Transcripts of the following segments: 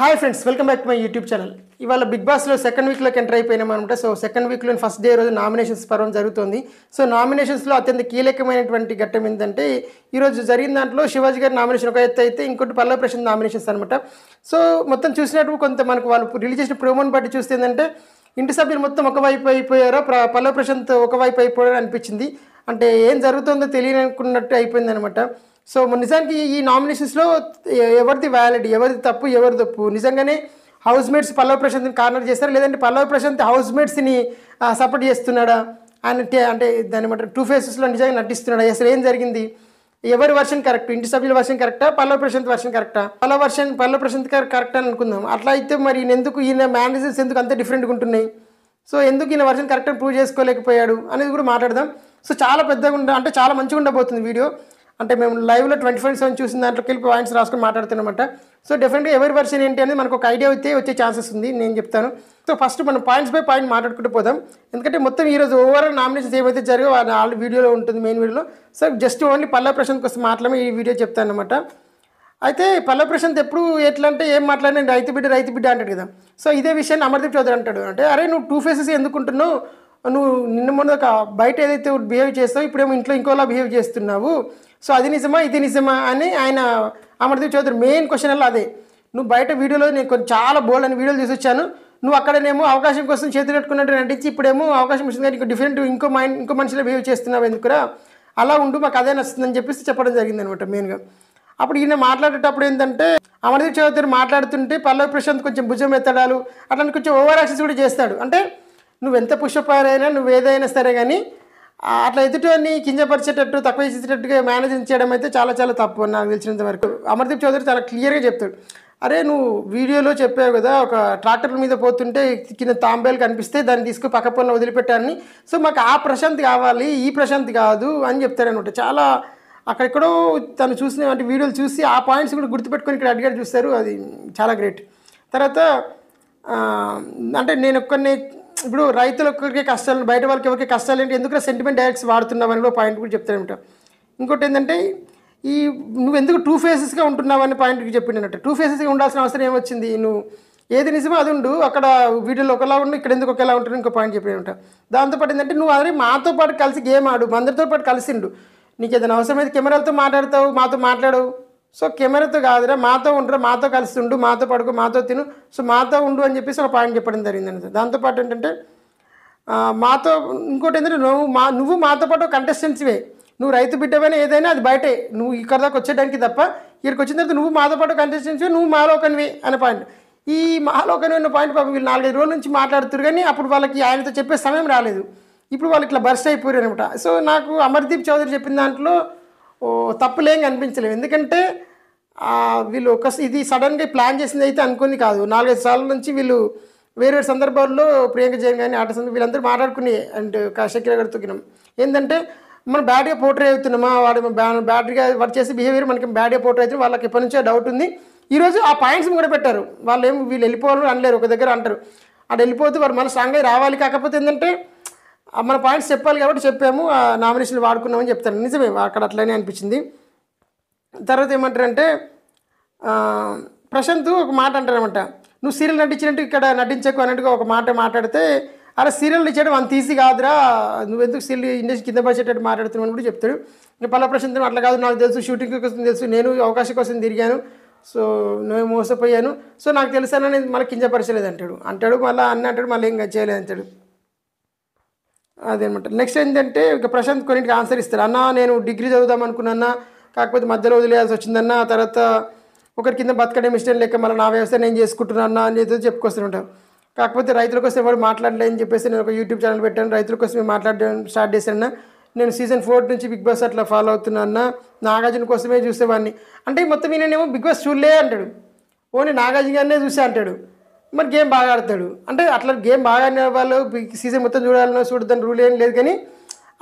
hi friends welcome back to my YouTube channel ఇవాళ big బాస్లో second వీక్లోకి enter అయిపోయినాం అనమాట సో సెకండ్ వీక్లో ఫస్ట్ డే రోజు నామినేషన్స్ పర్వం జరుగుతుంది సో నామినేషన్స్లో అత్యంత కీలకమైనటువంటి ఘట్టం ఏంటంటే ఈరోజు జరిగిన దాంట్లో శివాజీ గారి నామినేషన్ ఒక ఎత్తు అయితే ఇంకోటి పల్లవ ప్రసాద్ నామినేషన్స్ అనమాట సో మొత్తం చూసినట్టు కొంత మనకు వాళ్ళు రిలీజ్ చేసిన ప్రోమోని బట్టి చూస్తే ఏంటంటే ఇంటి సభ్యులు మొత్తం ఒకవైపు అయిపోయారో పల్లవ ప్రశాంత్ ఒకవైపు అయిపోయారో అనిపించింది అంటే ఏం జరుగుతుందో తెలియనుకున్నట్టు అయిపోయింది అనమాట సో నిజానికి ఈ నామినేషన్స్లో ఎవరిది వ్యాలిడ్ ఎవరిది తప్పు ఎవరి తప్పు నిజంగానే హౌస్ మేట్స్ పల్లవ ప్రశాంత్ని కార్నర్ చేస్తారా లేదంటే పల్లవ ప్రశాంత్ హౌస్ మేట్స్ని సపోర్ట్ చేస్తున్నాడా అని అంటే దాని ఏమంటారు టూ ఫేసెస్లో నిజంగా నటిస్తున్నాడా అసలు ఏం జరిగింది ఎవరి వర్షన్ కరెక్ట్ ఇంటి సభ్యుల వర్షన్ కరెక్టా పల్లవ ప్రశాంత్ వర్షన్ కరెక్టా పల్లవ వర్షన్ పల్లవ ప్రశాంత్ గారు కరెక్ట్ అని అనుకుందాం అట్లా అయితే మరి ఎందుకు ఈయన మేనేజర్స్ ఎందుకు అంత డిఫరెంట్గా ఉంటున్నాయి సో ఎందుకు ఈయన వర్షన్ కరెక్ట్ ప్రూవ్ చేసుకోలేకపోయాడు అనేది కూడా మాట్లాడదాం సో చాలా పెద్దగా ఉండ అంటే చాలా మంచిగా ఉండబోతుంది వీడియో అంటే మేము లైవ్లో ట్వంటీ ఫోర్ సెవెన్ చూసిన దాంట్లోకి వెళ్ళి పాయింట్స్ రాసుకుని మాట్లాడుతున్నమాట సో డెఫినెట్గా ఎవరి వర్షన్ ఏంటి అనేది మనకు ఒక ఐడియా అయితే వచ్చే ఛాన్సెస్ ఉంది నేను చెప్తాను సో ఫస్ట్ మనం పాయింట్స్ బై పాయింట్ మాట్లాడుకుంటూ పోదాం ఎందుకంటే మొత్తం ఈరోజు ఓవరాల్ నామినేషన్స్ ఏమైతే జరిగో ఆల్రెడీ వీడియోలో ఉంటుంది మెయిన్ వీడియోలో సో జస్ట్ ఓన్లీ పల్లె ప్రశాంత్ కోసం మాట్లాడమే ఈ వీడియో చెప్తాను అనమాట అయితే పల్ల ప్రశాంత్ ఎప్పుడు ఎట్లా అంటే ఏం మాట్లాడినా రైతు బిడ్డ రైతు బిడ్డ అంటాడు కదా సో ఇదే విషయాన్ని అమర్దీప్ చౌదరి అంటాడు అంటే అరే నువ్వు టూ ఫేసెస్ ఎందుకుంటున్నావు నువ్వు నిన్న మొన్న బయట ఏదైతే బిహేవ్ చేస్తావు ఇప్పుడేమో ఇంట్లో ఇంకోలా బిహేవ్ చేస్తున్నావు సో అది నిజమా ఇది నిజమా అని ఆయన అమర్దీప్ చౌదరి మెయిన్ క్వశ్చన్ అలా అదే నువ్వు బయట వీడియోలో నేను కొంచెం చాలా బోల్డ్ అని వీడియోలు చూసి వచ్చాను నువ్వు అక్కడనేమో అవకాశం కోసం చేతులు పెట్టుకున్నట్టు నటించి ఇప్పుడేమో అవకాశం వచ్చింది కానీ డిఫరెంట్ ఇంకో మైండ్ ఇంకో మనిషిలో బిహేవ్ చేస్తున్నావు ఎందుకురా అలా ఉండు మాకు అదే నచ్చుతుందని చెప్పేసి చెప్పడం జరిగింది అనమాట మెయిన్గా అప్పుడు ఈయన మాట్లాడేటప్పుడు ఏంటంటే అమర్దీప్ చౌదరి మాట్లాడుతుంటే పల్లవి ప్రశాంత్ కొంచెం భుజం ఎత్తడాలు అట్లాంటి కొంచెం ఓవర్ యాక్సెస్ కూడా చేస్తాడు అంటే నువ్వు ఎంత పుష్పపారైనా నువ్వు ఏదైనా సరే కానీ అట్లా ఎదుటివన్నీ కించపరిచేటట్టు తక్కువ చేసేటట్టుగా మేనేజింగ్ చేయడం అయితే చాలా చాలా తప్పు నాకు తెలిసినంత వరకు అమర్దీప్ చౌదరి చాలా క్లియర్గా చెప్తాడు అరే నువ్వు వీడియోలో చెప్పావు కదా ఒక ట్రాక్టర్ మీద పోతుంటే కింద తాంబేలు కనిపిస్తే దాన్ని తీసుకుని పక్క పొలం వదిలిపెట్టాలని సో మాకు ఆ ప్రశాంత్ కావాలి ఈ ప్రశాంత్ కాదు అని చెప్తారనమాట చాలా అక్కడెక్కడో తను చూసిన అంటే వీడియోలు చూసి ఆ పాయింట్స్ కూడా గుర్తుపెట్టుకొని ఇక్కడ అడిగారు చూస్తారు అది చాలా గ్రేట్ తర్వాత అంటే నేను ఒక్కనే ఇప్పుడు రైతులకి కష్టాలు బయట వాళ్ళకి ఎవరికి కష్టాలు ఏంటి ఎందుకు సెంటిమెంట్ డైరెక్ట్స్ వాడుతున్నావు అని కూడా పాయింట్ కూడా చెప్తానమాట ఇంకోటి ఏంటంటే ఈ నువ్వు ఎందుకు టూ ఫేసెస్గా ఉంటున్నావు అని పాయింట్కి చెప్పిండనట్టు టూ ఫేసెస్గా ఉండాల్సిన అవసరం ఏమొచ్చింది నువ్వు ఏది నిజమో అది ఉండు అక్కడ వీడియోలో ఒకలా ఉండు ఇక్కడ ఎందుకు ఒకలా ఉంటుంది ఇంకో పాయింట్ చెప్పినట్టు దాంతోపాటు ఏంటంటే నువ్వు అదే మాతో పాటు కలిసి గేమ్ ఆడు అందరితో పాటు కలిసిండు నీకు ఏదైనా అవసరమైతే కెమెరాలతో మాట్లాడతావు మాతో మాట్లాడవు సో కెమెరాతో కాదురా మాతో ఉండరా మాతో కలిసి ఉండు మాతో పడుకో మాతో తిను సో మాతో ఉండు అని చెప్పేసి ఒక పాయింట్ చెప్పడం జరిగింది దాంతోపాటు ఏంటంటే మాతో ఇంకోటి ఏంటంటే నువ్వు మా నువ్వు మాతో పాటు కంటెస్టెన్సీవే నువ్వు రైతు బిడ్డవైనా ఏదైనా అది బయటే నువ్వు ఇక్కడ దాకా వచ్చేయడానికి తప్ప ఇక్కడికి వచ్చిన తర్వాత నువ్వు మాతో పాటు కంటెస్టెన్స్ నువ్వు మాలోకనివి అనే పాయింట్ ఈ మాలోకని అన్న పాయింట్ పాపం వీళ్ళు నాలుగైదు రోజుల నుంచి మాట్లాడుతురు కానీ అప్పుడు వాళ్ళకి ఆయనతో చెప్పే సమయం రాలేదు ఇప్పుడు వాళ్ళు ఇట్లా బర్స్ అయిపోయారు అనమాట సో నాకు అమర్దీప్ చౌదరి చెప్పిన దాంట్లో తప్పులేం కనిపించలేము ఎందుకంటే వీళ్ళు ఒక ఇది సడన్గా ప్లాన్ చేసింది అయితే అనుకుంది కాదు నాలుగైదు సార్ల నుంచి వీళ్ళు వేరే సందర్భాల్లో ప్రియాంక జైన్ కానీ ఆట సందర్భం వీళ్ళందరూ మాట్లాడుకుని అండ్ షకీర్ గారు తొక్కినాం ఏంటంటే మనం బ్యాడ్గా పోర్ట్రే అవుతున్నామా వాడు బ్యాడ్గా వాడు చేసే బిహేవియర్ మనకి బ్యాడ్గా పోర్ట్రే అవుతుంది వాళ్ళకి ఎప్పటి నుంచో డౌట్ ఉంది ఈరోజు ఆ పాయింట్స్ కూడా పెట్టారు వాళ్ళు ఏం వీళ్ళు వెళ్ళిపోవాలని అనలేరు ఒక దగ్గర అంటారు అటు వెళ్ళిపోతే వాడు మళ్ళీ స్ట్రాంగ్ అయి రావాలి కాకపోతే ఏంటంటే మన పాయింట్స్ చెప్పాలి కాబట్టి చెప్పాము ఆ నామినేషన్లు వాడుకున్నామని చెప్తారు నిజమే అక్కడ అట్లనే అనిపించింది తర్వాత ఏమంటారంటే ప్రశాంత్ ఒక మాట అంటారనమాట నువ్వు సీరియల్ నటించినట్టు ఇక్కడ నటించకు అన్నట్టుగా ఒక మాట మాట్లాడితే అలా సీరియల్ నటించడం అంత ఈజీ కాదురా నువ్వు ఎందుకు సీరియల్ ఇండస్ట్రీ కింద పడిచేటట్టు మాట్లాడుతున్నావు అని కూడా చెప్తాడు పలా ప్రశాంతం అట్లా కాదు నాకు తెలుసు షూటింగ్ కోసం తెలుసు నేను అవకాశం కోసం తిరిగాను సో నువ్వు మోసపోయాను సో నాకు అని మళ్ళీ పరచలేదు అంటాడు అంటాడు మళ్ళీ అన్న అంటాడు మళ్ళీ ఏం చేయలేదు అంటాడు అదేనమాట నెక్స్ట్ ఏంటంటే ఇక ప్రశాంత్ కొన్నింటికి ఆన్సర్ ఇస్తారు అన్న నేను డిగ్రీ చదువుదాం అనుకున్నా కాకపోతే మధ్యలో వదిలేయాల్సి వచ్చిందన్న తర్వాత ఒకరి కింద బతకడం ఇష్టం లేక మళ్ళీ నా వ్యవస్థ నేను చేసుకుంటున్నా అని ఏదో చెప్పుకొస్తుంటాం కాకపోతే రైతుల కోసం ఎవరు మాట్లాడలేదని చెప్పేసి నేను ఒక యూట్యూబ్ ఛానల్ పెట్టాను రైతుల కోసం మాట్లాడడం స్టార్ట్ చేశాను నేను సీజన్ ఫోర్ నుంచి బిగ్ బాస్ అట్లా ఫాలో అవుతున్నా నాగార్జున కోసమే చూసేవాడిని అంటే మొత్తం ఈయనేమో బిగ్ బాస్ చూడలే అంటాడు ఓన్లీ నాగార్జున గారినే చూసా అంటాడు మరి గేమ్ బాగా ఆడతాడు అంటే అట్లా గేమ్ బాగా ఆడిన వాళ్ళు సీజన్ మొత్తం చూడాలన్నా చూడద్దని రూల్ ఏం లేదు కానీ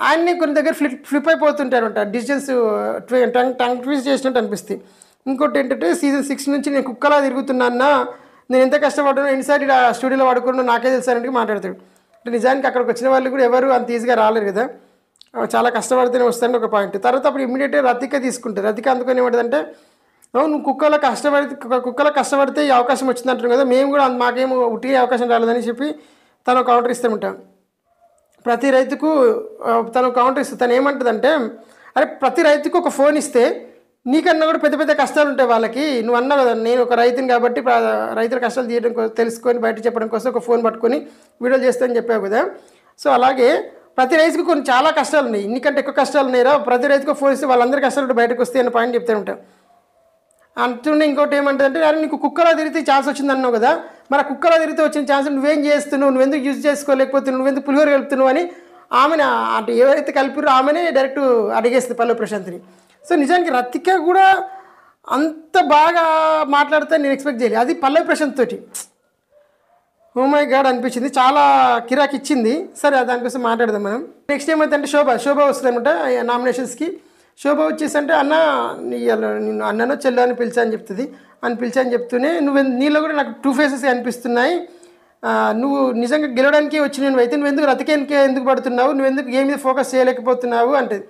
ఆయన్ని కొన్ని దగ్గర ఫ్లిప్ ఫ్లిప్ అయిపోతుంటారంట డిసిజన్స్ టంగ్ టంగ్ ట్విస్ట్ చేసినట్టు అనిపిస్తుంది ఇంకోటి ఏంటంటే సీజన్ సిక్స్ నుంచి నేను కుక్కలా తిరుగుతున్నా నేను ఎంత కష్టపడ్డాను ఎన్నిసార్లు ఆ స్టూడియోలో పడుకున్నా నాకే తెలుసానంటే మాట్లాడతాడు అంటే నిజానికి అక్కడికి వచ్చిన వాళ్ళు కూడా ఎవరు అంత ఈజీగా రాలేరు కదా చాలా కష్టపడితేనే వస్తాను ఒక పాయింట్ తర్వాత అప్పుడు ఇమ్మీడియట్గా రతిక తీసుకుంటారు రతిక అందుకని ఏమంటుందంటే నువ్వు కుక్కల కష్టపడితే కుక్కల కష్టపడితే ఈ అవకాశం వచ్చింది అంటారు కదా మేము కూడా మాకేమో ఉట్టి అవకాశం రాలేదని చెప్పి తను కౌంటర్ ఇస్తూ ఉంటాం ప్రతి రైతుకు తను కౌంటర్ ఇస్తే తను ఏమంటుందంటే అరే ప్రతి రైతుకు ఒక ఫోన్ ఇస్తే నీకన్నా కూడా పెద్ద పెద్ద కష్టాలు ఉంటాయి వాళ్ళకి నువ్వు అన్నావు కదా నేను ఒక రైతుని కాబట్టి రైతుల కష్టాలు తీయడం తెలుసుకొని బయట చెప్పడం కోసం ఒక ఫోన్ పట్టుకొని వీడియోలు చేస్తానని చెప్పావు కదా సో అలాగే ప్రతి రైతుకు కొన్ని చాలా కష్టాలు ఉన్నాయి ఇన్నికంటే ఎక్కువ కష్టాలు ఉన్నాయిరా ప్రతి రైతుకు ఫోన్ ఇస్తే వాళ్ళందరి కష్టాలు బయటకు వస్తాయి అనే పాయింట్ చెప్తూ ఉంటాం అంటుండే ఇంకోటి ఏమంటే అరే నీకు కుక్కలో తిరిగితే ఛాన్స్ వచ్చింది అన్నావు కదా మరి కుక్కలో తిరిగితే వచ్చిన ఛాన్స్ నువ్వేం చేస్తున్నావు నువ్వెందుకు యూజ్ చేసుకోలేకపోతే నువ్వెందుకు పులిహోర కలుపుతున్నావు అని ఆమెను అంటే ఎవరైతే కలిపిరో ఆమెనే డైరెక్ట్ అడిగేస్తుంది పల్లవి ప్రశాంత్ని సో నిజానికి రతిక కూడా అంత బాగా మాట్లాడితే నేను ఎక్స్పెక్ట్ చేయలేదు అది పల్లవి ప్రశాంత్ తోటి మై గాడ్ అనిపించింది చాలా కిరాక్ ఇచ్చింది సరే దానికోసం మాట్లాడదాం మనం నెక్స్ట్ ఏమైతే అంటే శోభ శోభ వస్తుంది అనమాట నామినేషన్స్కి శోభ వచ్చేసంటే అన్న నీ నిన్ను అన్ననో చెల్లె అని పిలిచా అని చెప్తుంది అని పిలిచా అని చెప్తూనే నువ్వు నీలో కూడా నాకు టూ ఫేసెస్ అనిపిస్తున్నాయి నువ్వు నిజంగా గెలవడానికి వచ్చిన అయితే నువ్వు ఎందుకు రతికేనికే ఎందుకు పడుతున్నావు నువ్వు ఎందుకు ఏమి ఫోకస్ చేయలేకపోతున్నావు అంటది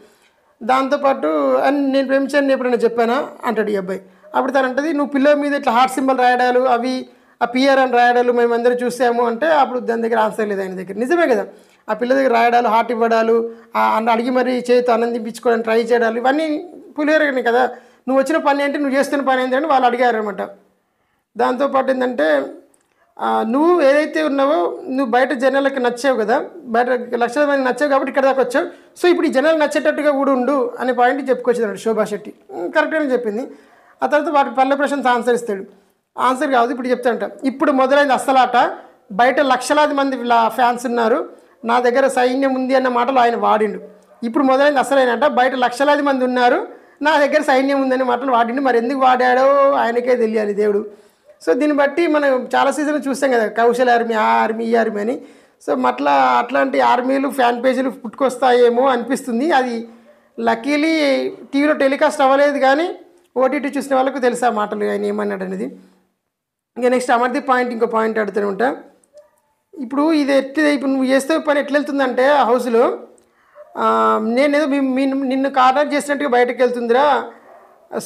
దాంతోపాటు అని నేను ప్రేమించాను ఎప్పుడైనా చెప్పానా అంటాడు ఈ అబ్బాయి అప్పుడు తను అంటది నువ్వు పిల్లల మీద ఇట్లా హార్ట్ సింబల్ రాయడాలు అవి ఆ పిఆర్ అని రాయడాలు మేమందరూ చూసాము అంటే అప్పుడు దాని దగ్గర ఆన్సర్ లేదు ఆయన దగ్గర నిజమే కదా ఆ పిల్ల దగ్గర రాయడాలు హార్ట్ ఇవ్వడాలు అన్న అడిగి మరి చేతి ఆనందింపించుకోవడానికి ట్రై చేయడాలు ఇవన్నీ పులిహేరగని కదా నువ్వు వచ్చిన పని ఏంటి నువ్వు చేస్తున్న పని ఏంటి అని వాళ్ళు అడిగారనమాట దాంతోపాటు ఏంటంటే నువ్వు ఏదైతే ఉన్నావో నువ్వు బయట జనాలకు నచ్చావు కదా బయట లక్షల మంది నచ్చావు కాబట్టి ఇక్కడ దాకా వచ్చావు సో ఇప్పుడు ఈ జనాలు నచ్చేటట్టుగా కూడా ఉండు అనే పాయింట్ చెప్పుకొచ్చిందండి శోభా శెట్టి కరెక్ట్గానే చెప్పింది ఆ తర్వాత వాటి పల్లె ప్రశ్నతో ఆన్సర్ ఇస్తాడు ఆన్సర్ కాదు ఇప్పుడు చెప్తాడంట ఇప్పుడు మొదలైంది అసలాట బయట లక్షలాది మంది ఫ్యాన్స్ ఉన్నారు నా దగ్గర సైన్యం ఉంది అన్న మాటలు ఆయన వాడిండు ఇప్పుడు మొదలైంది అసలేనంట బయట లక్షలాది మంది ఉన్నారు నా దగ్గర సైన్యం ఉందనే మాటలు వాడిండు మరి ఎందుకు వాడాడో ఆయనకే తెలియాలి దేవుడు సో దీన్ని బట్టి మనం చాలా సీజన్లు చూస్తాం కదా కౌశల్ ఆర్మీ ఆ ఆర్మీ ఈ ఆర్మీ అని సో మట్లా అట్లాంటి ఆర్మీలు ఫ్యాన్ పేజీలు పుట్టుకొస్తాయేమో అనిపిస్తుంది అది లక్కీలీ టీవీలో టెలికాస్ట్ అవ్వలేదు కానీ ఓటీటీ చూసిన వాళ్ళకు తెలుసా మాటలు ఆయన ఏమన్నాడు అనేది ఇంకా నెక్స్ట్ అమర్ది పాయింట్ ఇంకో పాయింట్ అడుగుతూనే ఉంటాను ఇప్పుడు ఇది ఎట్టి ఇప్పుడు నువ్వు చేస్తే పని ఎట్లా వెళ్తుందంటే హౌస్లో నేనేదో నిన్ను కార్నర్ చేసినట్టుగా బయటకు వెళ్తుందిరా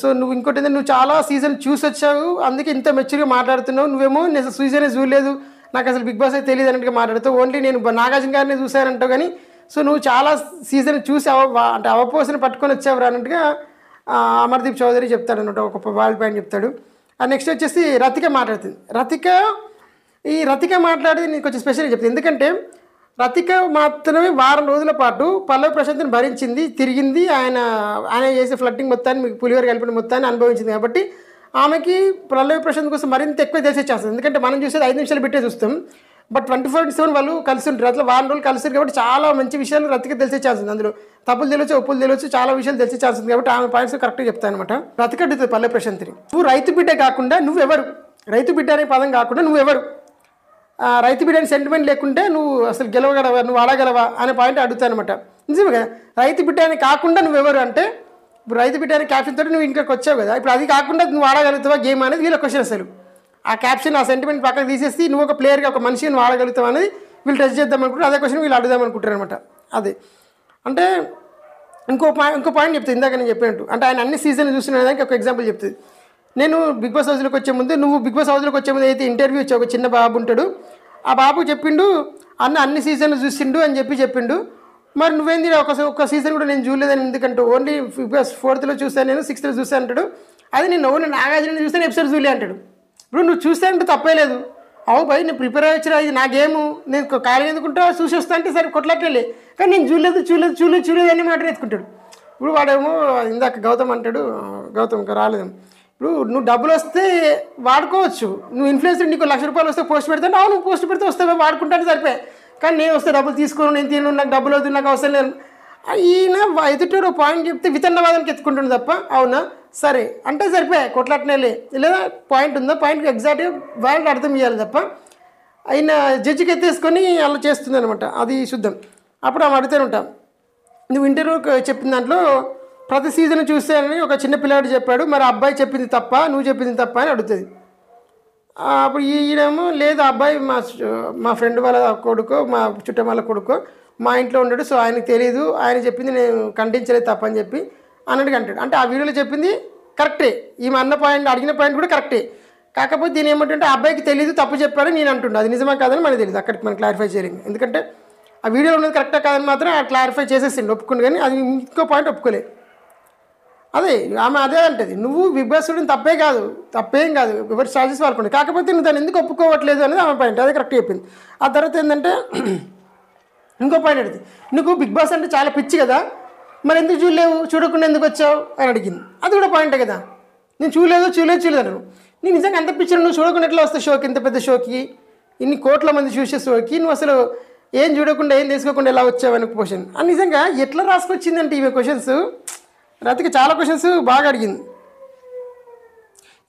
సో నువ్వు ఇంకోటి నువ్వు చాలా సీజన్ చూసి వచ్చావు అందుకే ఇంత మెచ్యూర్గా మాట్లాడుతున్నావు నువ్వేమో నేను సీజన్ చూడలేదు నాకు అసలు బిగ్ బాస్ అయితే తెలియదు అన్నట్టుగా మాట్లాడుతావు ఓన్లీ నేను నాగార్జున గారిని చూశానంటావు కానీ సో నువ్వు చాలా సీజన్ చూసి అవ అంటే అవపోసిన పట్టుకొని వచ్చావు అన్నట్టుగా అమర్దీప్ చౌదరి చెప్తాడు అన్నట్టు ఒక వాళ్ళ పాయింట్ చెప్తాడు నెక్స్ట్ వచ్చేసి రతిక మాట్లాడుతుంది రతిక ఈ రతిక మాట్లాడేది నేను కొంచెం స్పెషల్గా చెప్తాను ఎందుకంటే రతిక మాత్రమే వారం రోజుల పాటు పల్లవి ప్రశాంత్ని భరించింది తిరిగింది ఆయన ఆయన చేసే ఫ్లడ్డింగ్ మొత్తాన్ని మీకు పులివర్ కలిపిన మొత్తాన్ని అనుభవించింది కాబట్టి ఆమెకి పల్లవి ప్రశాంత్ కోసం మరింత ఎక్కువ తెలిసే ఛాన్స్ ఎందుకంటే మనం చూసేది ఐదు నిమిషాలు పెట్టే చూస్తాం బట్ ట్వంటీ ఫోర్ సెవెన్ వాళ్ళు కలిసి ఉంటారు అట్లా వారం రోజులు కలిసి కాబట్టి చాలా మంచి విషయాలు రతిక తెలిసే ఛాన్స్ ఉంది అందులో తప్పులు తెలియచ్చు ఒప్పులు తెలియచ్చు చాలా విషయాలు తెలిసే ఛాన్స్ ఉంది కాబట్టి ఆమె పాయింట్స్ కరెక్ట్గా చెప్తాను అనమాట రతికడ్డుతుంది పల్లె ప్రశాంతిని నువ్వు రైతు బిడ్డే కాకుండా నువ్వెవరు రైతు బిడ్డ అనే పదం కాకుండా నువ్వెవరు రైతు బిడ్డ సెంటిమెంట్ లేకుంటే నువ్వు అసలు గెలవగలవా నువ్వు ఆడగలవా అనే పాయింట్ అనమాట నిజమే కదా రైతు బిడ్డ అని కాకుండా నువ్వెవరు అంటే ఇప్పుడు రైతు బిడ్డ అనే క్యాప్షన్ తోటి నువ్వు ఇంకా వచ్చావు కదా ఇప్పుడు అది కాకుండా నువ్వు ఆడగలుగుతావా గేమ్ అనేది వీళ్ళ క్వశ్చన్ అసలు ఆ క్యాప్షన్ ఆ సెంటిమెంట్ పక్కన తీసేసి నువ్వు ఒక ప్లేయర్గా ఒక మనిషి నువ్వు ఆడగలుగుతావు అనేది వీళ్ళు టెస్ట్ చేద్దాం అనుకుంటారు అదే క్వశ్చన్ వీళ్ళు అడుగుదాం అనుకుంటారు అనమాట అదే అంటే ఇంకో పాయింట్ ఇంకో పాయింట్ చెప్తుంది ఇందాక నేను చెప్పినట్టు అంటే ఆయన అన్ని సీజన్లు చూస్తున్న దానికి ఒక ఎగ్జాంపుల్ చెప్తుంది నేను బిగ్ బాస్ హౌస్లోకి వచ్చే ముందు నువ్వు బిగ్ బాస్ హౌస్లోకి వచ్చే ముందు అయితే ఇంటర్వ్యూ ఇచ్చావు ఒక చిన్న బాబు ఉంటాడు ఆ బాబు చెప్పిండు అన్న అన్ని సీజన్లు చూసిండు అని చెప్పి చెప్పిండు మరి నువ్వేంది ఒక ఒక సీజన్ కూడా నేను చూడలేదని ఎందుకంటే ఓన్లీ ఫోర్త్లో చూసాను నేను సిక్స్త్లో చూసాను అంటాడు అది నేను ఓన్లీ నాగార్జున చూస్తే ఎపిసోడ్ చూడలే అంటాడు ఇప్పుడు నువ్వు అంటే తప్పే లేదు అవు భయ్ నేను ప్రిపేర్ అయ్యొచ్చినా ఇది నా గేమ్ నేను ఖాళీ ఎందుకుంటా చూసి వస్తా అంటే సరే కొట్లాటలే కానీ నేను చూడలేదు చూడలేదు చూడలేదు చూడలేదు అని మాట ఎత్తుకుంటాడు ఇప్పుడు వాడేమో ఇందాక గౌతమ్ అంటాడు గౌతమ్ ఇంకా రాలేదు ఇప్పుడు నువ్వు డబ్బులు వస్తే వాడుకోవచ్చు నువ్వు ఇన్ఫ్లుయెన్సర్ నీకు లక్ష రూపాయలు వస్తే పోస్ట్ పెడితే అవును నువ్వు పోస్ట్ పెడితే వస్తే వాడుకుంటాను సరిపోయి కానీ నేను వస్తే డబ్బులు తీసుకోను నేను తిను నాకు డబ్బులు వద్దు నాకు అవసరం లేదు ఈయన ఎదుటూరు పాయింట్ చెప్తే వితండవాదానికి ఎత్తుకుంటుంది తప్ప అవునా సరే అంటే సరిపోయాయి కొట్లాటనేలే లేదా పాయింట్ ఉందా పాయింట్కి ఎగ్జాక్ట్గా వాళ్ళకి అర్థం చేయాలి తప్ప ఆయన జడ్జికి ఎత్తేసుకొని అలా చేస్తుంది అనమాట అది శుద్ధం అప్పుడు ఆమె అడుగుతూనే ఉంటాం నువ్వు ఇంటర్వ్యూ చెప్పిన దాంట్లో ప్రతి సీజన్ చూస్తానని ఒక చిన్న పిల్లాడు చెప్పాడు మరి అబ్బాయి చెప్పింది తప్ప నువ్వు చెప్పింది తప్ప అని అడుగుతుంది అప్పుడు ఈయనేమో లేదు అబ్బాయి మా మా ఫ్రెండ్ వాళ్ళ కొడుకో మా చుట్టం వాళ్ళ కొడుకో మా ఇంట్లో ఉండడు సో ఆయనకు తెలియదు ఆయన చెప్పింది నేను ఖండించలేదు తప్ప అని చెప్పి అన్నట్టుగా అంటాడు అంటే ఆ వీడియోలో చెప్పింది కరెక్టే ఈ అన్న పాయింట్ అడిగిన పాయింట్ కూడా కరెక్టే కాకపోతే దీని ఏమంటుంటే అబ్బాయికి తెలియదు తప్పు చెప్పాడని నేను అంటుండే అది నిజమా కాదని మనకు తెలియదు అక్కడికి మనం క్లారిఫై చేయండి ఎందుకంటే ఆ వీడియోలో ఉన్నది కరెక్టా కాదని మాత్రం క్లారిఫై చేసేసిండు ఒప్పుకుండు కానీ అది ఇంకో పాయింట్ ఒప్పుకోలేదు అదే ఆమె అదే అంటది నువ్వు విభ్రసుడిని తప్పే కాదు తప్పేం కాదు ఎవరు ఛార్జెస్ వాళ్ళకుండే కాకపోతే నువ్వు దాన్ని ఎందుకు ఒప్పుకోవట్లేదు అనేది ఆమె పాయింట్ అది కరెక్ట్ చెప్పింది ఆ తర్వాత ఏంటంటే ఇంకో పాయింట్ అడిగింది నువ్వు బిగ్ బాస్ అంటే చాలా పిచ్చి కదా మరి ఎందుకు చూడలేవు చూడకుండా ఎందుకు వచ్చావు అని అడిగింది అది కూడా పాయింట్ కదా నేను చూడలేదు చూడలేదు చూడలేదు అన్నాను నేను నిజంగా ఎంత పిచ్చి నువ్వు చూడకుండా ఎట్లా వస్తావు షోకి ఇంత పెద్ద షోకి ఇన్ని కోట్ల మంది చూసే షోకి నువ్వు అసలు ఏం చూడకుండా ఏం తీసుకోకుండా ఎలా వచ్చావు అని క్వశ్చన్ అని నిజంగా ఎట్లా రాసుకొచ్చిందంటే ఇవి క్వశ్చన్స్ రతికి చాలా క్వశ్చన్స్ బాగా అడిగింది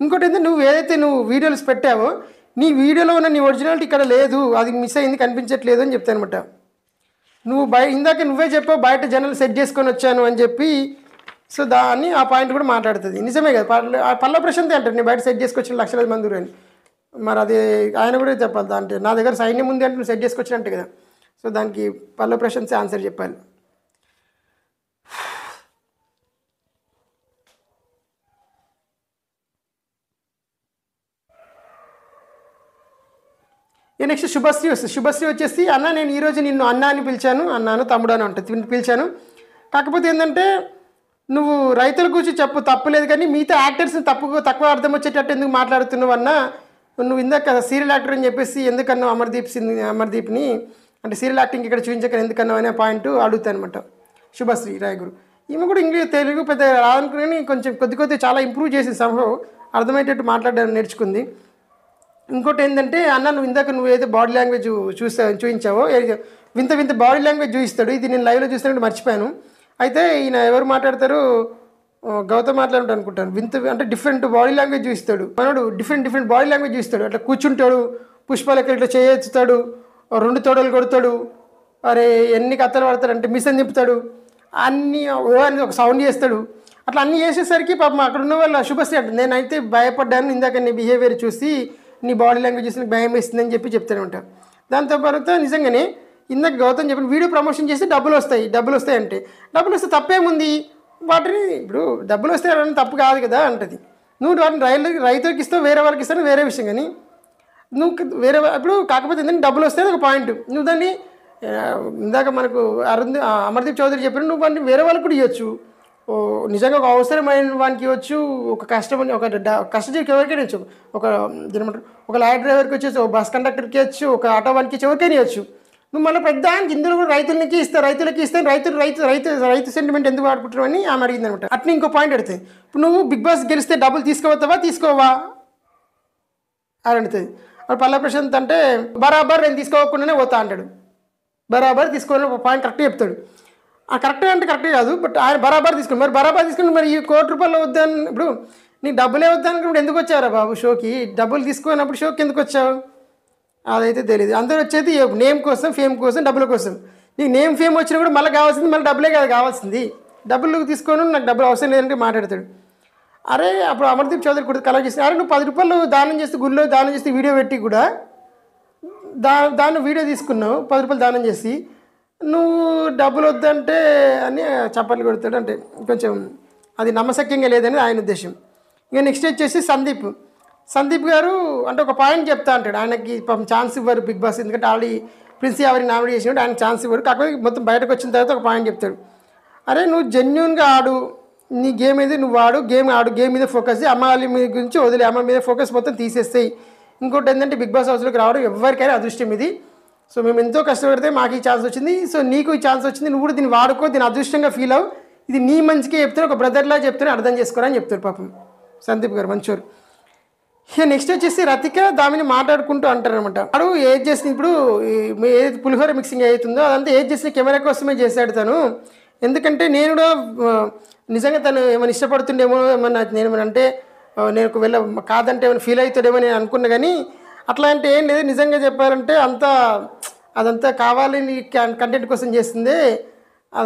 ఇంకోటి ఏంటి నువ్వు ఏదైతే నువ్వు వీడియోస్ పెట్టావో నీ వీడియోలో ఉన్న నీ ఒరిజినాలిటీ ఇక్కడ లేదు అది మిస్ అయింది కనిపించట్లేదు అని చెప్తాను అనమాట నువ్వు బయ ఇందాక నువ్వే చెప్పావు బయట జనాలు సెట్ చేసుకొని వచ్చాను అని చెప్పి సో దాన్ని ఆ పాయింట్ కూడా మాట్లాడుతుంది నిజమే కదా పల్ల ప్రశాంతే అంటారు నేను బయట సెట్ చేసుకొచ్చిన లక్షలాది మంది అని మరి అది ఆయన కూడా చెప్పాలి దాంట్లో నా దగ్గర సైన్యం ఉంది అంటే నువ్వు సెట్ చేసుకొచ్చినట్టు కదా సో దానికి పల్ల ప్రశాంత్ ఆన్సర్ చెప్పాలి నేను నెక్స్ట్ శుభశ్రీ వస్తుంది శుభశ్రీ వచ్చేసి అన్న నేను ఈరోజు నిన్ను అన్న అని పిలిచాను అన్నాను తమ్ముడు అని ఉంటుంది పిలిచాను కాకపోతే ఏంటంటే నువ్వు రైతుల గురించి చెప్పు తప్పులేదు కానీ మిగతా యాక్టర్స్ని తప్పు తక్కువ అర్థం వచ్చేటట్టు ఎందుకు మాట్లాడుతున్నావు అన్న నువ్వు ఇందాక సీరియల్ యాక్టర్ అని చెప్పేసి ఎందుకన్నావు అమర్దీప్ సింగ్ అమర్దీప్ని అంటే సీరియల్ యాక్టింగ్ ఇక్కడ చూపించక ఎందుకన్నావు అనే పాయింట్ అడుగుతాను అనమాట శుభశ్రీ రాయగురు ఈమె కూడా ఇంగ్లీష్ తెలుగు పెద్ద రాదనుకుని కొంచెం కొద్ది కొద్ది చాలా ఇంప్రూవ్ చేసింది సంభవం అర్థమయ్యేటట్టు మాట్లాడడం నేర్చుకుంది ఇంకోటి ఏంటంటే అన్న నువ్వు ఇందాక నువ్వు ఏదో బాడీ లాంగ్వేజ్ చూసా చూపించావో వింత వింత బాడీ లాంగ్వేజ్ చూపిస్తాడు ఇది నేను లైవ్లో చూసినట్టు మర్చిపోయాను అయితే ఈయన ఎవరు మాట్లాడతారు గౌతమ్ మాట్లాడటం అనుకుంటాను వింత అంటే డిఫరెంట్ బాడీ లాంగ్వేజ్ చూపిస్తాడు మనడు డిఫరెంట్ డిఫరెంట్ బాడీ లాంగ్వేజ్ చూపిస్తాడు అట్లా కూర్చుంటాడు పుష్పాలు ఎక్కడ ఇట్లా చేయొచ్చుతాడు రెండు తోడలు కొడతాడు అరే ఎన్ని కత్తలు పడతాడు అంటే మిస్ అని చెప్తాడు అన్నీ ఓ అని ఒక సౌండ్ చేస్తాడు అట్లా అన్నీ చేసేసరికి పాపం అక్కడ ఉన్న వాళ్ళు అశుభశ్రీ అంటే నేనైతే భయపడ్డాను ఇందాక నీ బిహేవియర్ చూసి నీ బాడీ లాంగ్వేజెస్ నీకు భయం వేస్తుందని చెప్పి చెప్తూనే అంట దాని తర్వాత నిజంగానే ఇందాక గౌతమ్ చెప్పిన వీడియో ప్రమోషన్ చేస్తే డబ్బులు వస్తాయి డబ్బులు వస్తాయి అంటే డబ్బులు వస్తే తప్పేముంది వాటిని ఇప్పుడు డబ్బులు వస్తే అని తప్పు కాదు కదా అంటది నువ్వు వాటిని రైలు రైతులకు ఇస్తావు వేరే వాళ్ళకి ఇస్తాను వేరే విషయం కానీ నువ్వు వేరే ఇప్పుడు కాకపోతే ఏంటంటే డబ్బులు వస్తే ఒక పాయింట్ నువ్వు దాన్ని ఇందాక మనకు అరుణ్ అమర్దీప్ చౌదరి చెప్పిన నువ్వు వాటిని వేరే వాళ్ళకి కూడా ఇవ్వచ్చు నిజంగా ఒక అవసరమైన వానికి ఇవ్వచ్చు ఒక కష్టం ఒక కష్టజీవికి ఎవరికైనా ఇచ్చు ఒక దీనిమంటారు ఒక లారీ డ్రైవర్కి వచ్చేసి ఒక బస్ కండక్టర్కి ఇవ్వచ్చు ఒక ఆటో ఇచ్చి ఎవరికైనా ఇవ్వచ్చు నువ్వు మళ్ళీ పెద్ద ఇందులో కూడా రైతులకి ఇస్తే రైతులకి ఇస్తే రైతులు రైతు రైతు రైతు సెంటిమెంట్ ఎందుకు ఆడుకుంటున్నావు అని ఆమె అడిగింది అనమాట అట్లా ఇంకో పాయింట్ అడితే ఇప్పుడు నువ్వు బిగ్ బాస్ గెలిస్తే డబ్బులు తీసుకోవతావా తీసుకోవా అని అడుగుతుంది అప్పుడు పల్లె ప్రశాంత్ అంటే బరాబర్ నేను తీసుకోకుండానే పోతా అంటాడు బరాబర్ తీసుకోవాలని ఒక పాయింట్ కరెక్ట్గా చెప్తాడు ఆ కరెక్ట్గా అంటే కరెక్ట్ కాదు బట్ ఆయన బరాబర్ తీసుకుని మరి బరాబర్ తీసుకుని మరి ఈ కోటి రూపాయలు వద్దని ఇప్పుడు నీకు డబ్బులు ఇవ్వద్దానికి ఎందుకు వచ్చారా బాబు షోకి డబ్బులు తీసుకున్నప్పుడు షోకి ఎందుకు వచ్చావు అదైతే తెలియదు అందరూ వచ్చేది నేమ్ కోసం ఫేమ్ కోసం డబ్బుల కోసం నీకు నేమ్ ఫేమ్ వచ్చినా కూడా మళ్ళీ కావాల్సింది మళ్ళీ డబ్బులే కాదు కావాల్సింది డబ్బులు తీసుకొని నాకు డబ్బులు అవసరం లేదంటే మాట్లాడతాడు అరే అప్పుడు అమర్దీప్ చౌదరి కూడా కలెక్ట్ చేసి అరే నువ్వు పది రూపాయలు దానం చేస్తే గుళ్ళో దానం చేస్తే వీడియో పెట్టి కూడా దా దాన్ని వీడియో తీసుకున్నావు పది రూపాయలు దానం చేసి నువ్వు డబ్బులు వద్దంటే అని చప్పట్లు కొడతాడు అంటే కొంచెం అది నమ్మశక్యంగా లేదని ఆయన ఉద్దేశం ఇక నెక్స్ట్ వచ్చేసి సందీప్ సందీప్ గారు అంటే ఒక పాయింట్ చెప్తా అంటాడు ఆయనకి పాపం ఛాన్స్ ఇవ్వరు బిగ్ బాస్ ఎందుకంటే ఆల్రెడీ ప్రిన్స్ ఎవరిని నామినేట్ చేసినట్టు ఆయన ఛాన్స్ ఇవ్వరు కాకపోతే మొత్తం బయటకు వచ్చిన తర్వాత ఒక పాయింట్ చెప్తాడు అరే నువ్వు జెన్యున్గా ఆడు నీ గేమ్ ఏది నువ్వు ఆడు గేమ్ ఆడు గేమ్ మీద ఫోకస్ చేయి అమ్మ వాళ్ళ మీద గురించి వదిలే అమ్మ మీద ఫోకస్ మొత్తం తీసేస్తాయి ఇంకోటి ఏంటంటే బిగ్ బాస్ హౌస్లోకి రావడం ఎవరికైనా అదృష్టం ఇది సో మేము ఎంతో కష్టపడితే మాకు ఈ ఛాన్స్ వచ్చింది సో నీకు ఈ ఛాన్స్ వచ్చింది నువ్వు కూడా దీన్ని వాడుకో దీన్ని అదృష్టంగా ఫీల్ అవ్వు ఇది నీ మంచిగా చెప్తాను ఒక బ్రదర్లా చెప్తాను అర్థం చేసుకోరని చెప్తారు పాపం సందీప్ గారు మంచోరు ఇక నెక్స్ట్ వచ్చేసి రతిక దామిని మాట్లాడుకుంటూ అంటారనమాట వాడు ఏది చేసిన ఇప్పుడు ఏది పులిహోర మిక్సింగ్ అవుతుందో అదంతా ఏది చేసిన కెమెరా కోసమే చేశాడు తను ఎందుకంటే నేను కూడా నిజంగా తను ఏమైనా ఇష్టపడుతుండేమో ఏమన్నా నేను ఏమైనా అంటే నేను వెళ్ళ కాదంటే ఏమైనా ఫీల్ అవుతాడేమో నేను అనుకున్నా కానీ అట్లా అంటే ఏం లేదు నిజంగా చెప్పారంటే అంతా అదంతా కావాలని కంటెంట్ కోసం చేస్తుంది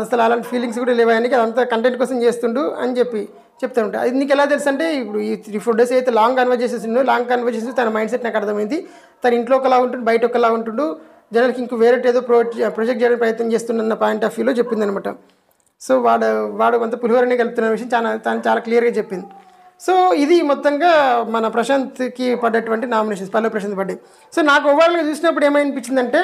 అసలు అలాంటి ఫీలింగ్స్ కూడా లేవాయని అదంతా కంటెంట్ కోసం చేస్తుండు అని చెప్పి చెప్తూ ఉంటా అది నీకు ఎలా తెలుసు అంటే ఇప్పుడు ఈ త్రీ ఫోర్ డేస్ అయితే లాంగ్ కన్వర్జేషన్స్ ఉన్నాయో లాంగ్ కన్వర్జేషన్స్ తన మైండ్ సెట్ నాకు అర్థమైంది తన ఇంట్లో ఒకలా ఉంటుండు బయట ఒకలా ఉంటుండు జనరల్కి ఇంక వేరే ఏదో ప్రొజెక్ట్ చేయడానికి ప్రయత్నం చేస్తున్న పాయింట్ ఆఫ్ వ్యూలో చెప్పిందనమాట సో వాడు వాడు కొంత పులిహోరనే కలుపుతున్న విషయం చాలా తను చాలా క్లియర్గా చెప్పింది సో ఇది మొత్తంగా మన ప్రశాంత్కి పడ్డటువంటి నామినేషన్స్ పల్లవ ప్రశాంత్ పడ్డాయి సో నాకు ఓవరాల్గా చూసినప్పుడు ఏమనిపించిందంటే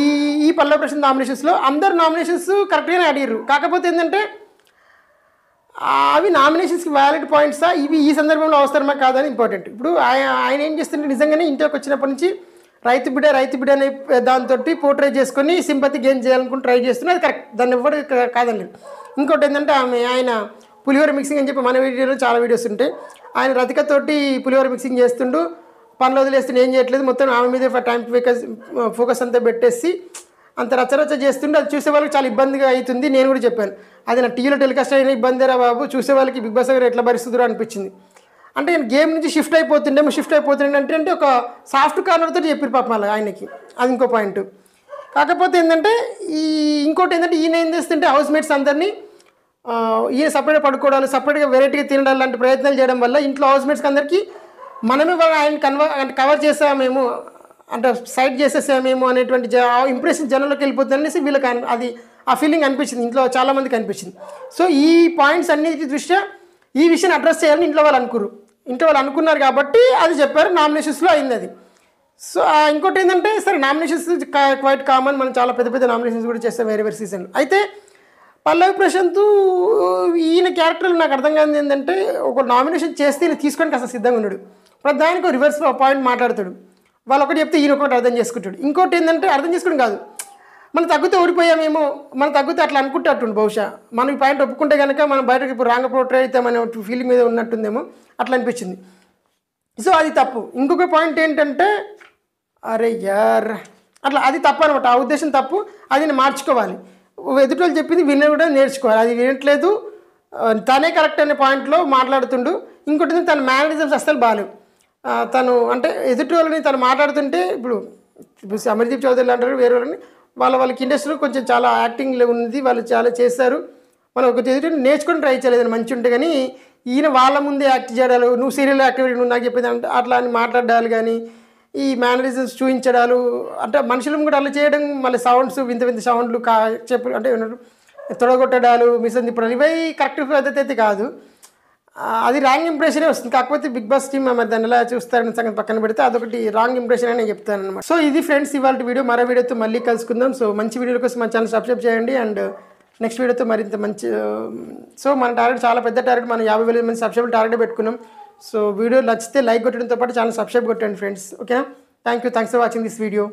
ఈ ఈ పల్లవ ప్రశాంత్ నామినేషన్స్లో అందరు నామినేషన్స్ కరెక్ట్గానే అడిగారు కాకపోతే ఏంటంటే అవి నామినేషన్స్కి వ్యాలిడ్ పాయింట్సా ఇవి ఈ సందర్భంలో అవసరమా కాదని ఇంపార్టెంట్ ఇప్పుడు ఆయన ఆయన ఏం చేస్తుంటే నిజంగానే ఇంట్లోకి వచ్చినప్పటి నుంచి రైతు బిడ్డ రైతు బిడ్డ అనే దాంతో పోర్ట్రేట్ చేసుకొని సింపతి గెయిన్ చేయాలనుకుని ట్రై చేస్తున్నారు అది కరెక్ట్ దాన్ని ఇవ్వడం కాదండి ఇంకోటి ఏంటంటే ఆమె ఆయన పులిహోర మిక్సింగ్ అని చెప్పి మన వీడియోలో చాలా వీడియోస్ ఉంటాయి ఆయన రతికతోటి పులిహోర మిక్సింగ్ చేస్తుండు పనులు వదిలేస్తున్న ఏం చేయట్లేదు మొత్తం ఆమె మీద టైం ఫోకస్ ఫోకస్ అంతా పెట్టేసి అంత రచరచ చేస్తుంటే అది చూసే వాళ్ళకి చాలా ఇబ్బందిగా అవుతుంది నేను కూడా చెప్పాను అది నా టీవీలో టెలికాస్ట్ అయిన రా బాబు చూసే వాళ్ళకి బిగ్ బాస్ ఎట్లా భరిస్తుందో అనిపించింది అంటే నేను గేమ్ నుంచి షిఫ్ట్ అయిపోతుండేమో షిఫ్ట్ అయిపోతుండే అంటే అంటే ఒక సాఫ్ట్ కార్నర్తో చెప్పారు పాపం మళ్ళీ ఆయనకి అది ఇంకో పాయింట్ కాకపోతే ఏంటంటే ఈ ఇంకోటి ఏంటంటే ఈయన ఏం చేస్తుంటే హౌస్ మేట్స్ అందరినీ ఈయన సపరేట్గా పడుకోవడాలు సపరేట్గా వెరైటీగా తినడాలు లాంటి ప్రయత్నాలు చేయడం వల్ల ఇంట్లో హౌస్ మేట్స్కి అందరికీ మనమే ఆయన కన్వ కవర్ చేసామేమో అంటే సైడ్ చేసేసామేమో అనేటువంటి ఇంప్రెషన్ జనంలోకి వెళ్ళిపోతుంది అనేసి వీళ్ళకి అది ఆ ఫీలింగ్ అనిపించింది ఇంట్లో చాలామందికి అనిపించింది సో ఈ పాయింట్స్ అన్నిటి దృష్ట్యా ఈ విషయాన్ని అడ్రస్ చేయాలని ఇంట్లో వాళ్ళు అనుకున్నారు ఇంట్లో వాళ్ళు అనుకున్నారు కాబట్టి అది చెప్పారు నామినేషన్స్లో అయింది అది సో ఇంకోటి ఏంటంటే సరే నామినేషన్స్ క్వైట్ కామన్ మనం చాలా పెద్ద పెద్ద నామినేషన్స్ కూడా చేస్తాం వేరే వేరే సీజన్ అయితే పల్లవి ప్రశాంత్ ఈయన క్యారెక్టర్లు నాకు అర్థం కాదు ఏంటంటే ఒక నామినేషన్ చేస్తే ఈయన తీసుకోవడానికి అసలు సిద్ధంగా ఉన్నాడు ప్రతి దానికి రివర్స్ పాయింట్ మాట్లాడతాడు వాళ్ళు ఒకటి చెప్తే ఈయన ఒకటి అర్థం చేసుకుంటాడు ఇంకోటి ఏంటంటే అర్థం చేసుకోవడం కాదు మనం తగ్గితే ఓడిపోయామేమో మనం తగ్గితే అట్లా అనుకుంటేట్టుండు బహుశా మనం ఈ పాయింట్ ఒప్పుకుంటే కనుక మనం బయటకు ఇప్పుడు రాంగ్ పోట్రే అవుతామనే ఫీల్ మీద ఉన్నట్టుందేమో అట్లా అనిపించింది సో అది తప్పు ఇంకొక పాయింట్ ఏంటంటే అరే యార్ అట్లా అది తప్పు అనమాట ఆ ఉద్దేశం తప్పు అది మార్చుకోవాలి ఎదుటి చెప్పింది విన్న కూడా నేర్చుకోవాలి అది వినట్లేదు తనే కరెక్ట్ అనే పాయింట్లో మాట్లాడుతుండు ఇంకోటి తన మేనరిజమ్స్ అస్సలు బాగాలేవు తను అంటే ఎదుటి వాళ్ళని తను మాట్లాడుతుంటే ఇప్పుడు అమర్దీప్ చౌదరి అంటారు వేరే వాళ్ళని వాళ్ళ వాళ్ళకి ఇండస్ట్రీలో కొంచెం చాలా యాక్టింగ్ ఉంది వాళ్ళు చాలా చేస్తారు మనం ఒక ఎదుటి నేర్చుకుని ట్రై చేయలేదు మంచి ఉంటే కానీ ఈయన వాళ్ళ ముందే యాక్ట్ చేయడాలు నువ్వు సీరియల్ యాక్టివిటీ నువ్వు నాకు చెప్పేది అంటే అట్లా అని మాట్లాడాలి కానీ ఈ మేనరిజమ్స్ చూపించడాలు అంటే మనుషులను కూడా అలా చేయడం మళ్ళీ సౌండ్స్ వింత వింత సౌండ్లు కా చెప్పు అంటే తొడగొట్టడాలు ఇప్పుడు ఇవే కరెక్ట్ పద్ధతి అయితే కాదు అది రాంగ్ ఇంప్రెషనే వస్తుంది కాకపోతే బిగ్ బాస్ టీమ్ ఆమె దాని ఎలా చూస్తారని సంగతి పక్కన పెడితే అదొకటి రాంగ్ ఇంప్రెషన్ అని నేను చెప్తాను అనమాట సో ఇది ఫ్రెండ్స్ ఇవాళ వీడియో మరో వీడియోతో మళ్ళీ కలుసుకుందాం సో మంచి వీడియో కోసం మన ఛానల్ సబ్స్క్రైబ్ చేయండి అండ్ నెక్స్ట్ వీడియోతో మరింత మంచి సో uh, మన టార్గెట్ చాలా పెద్ద టార్గెట్ మనం యాభై వేల మంది సబ్స్క్రైబ్ టార్గెట్ పెట్టుకున్నాం సో వీడియో నచ్చితే లైక్ కొట్టడంతో పాటు ఛానల్ సబ్స్క్రైబ్ కొట్టండి ఫ్రెండ్స్ ఓకేనా thank you thanks for watching this video